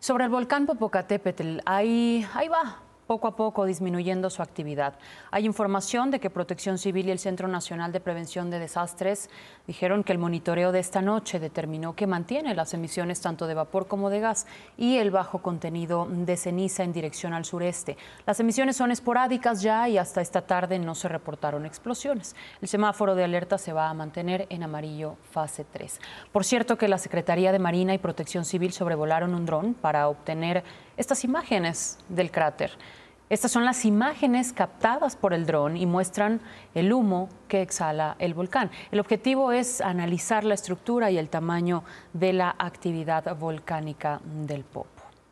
Sobre el volcán Popocatépetl, ahí, ahí va, poco a poco disminuyendo su actividad. Hay información de que Protección Civil y el Centro Nacional de Prevención de Desastres dijeron que el monitoreo de esta noche determinó que mantiene las emisiones tanto de vapor como de gas y el bajo contenido de ceniza en dirección al sureste. Las emisiones son esporádicas ya y hasta esta tarde no se reportaron explosiones. El semáforo de alerta se va a mantener en amarillo fase 3. Por cierto que la Secretaría de Marina y Protección Civil sobrevolaron un dron para obtener estas imágenes del cráter. Estas son las imágenes captadas por el dron y muestran el humo que exhala el volcán. El objetivo es analizar la estructura y el tamaño de la actividad volcánica del Po.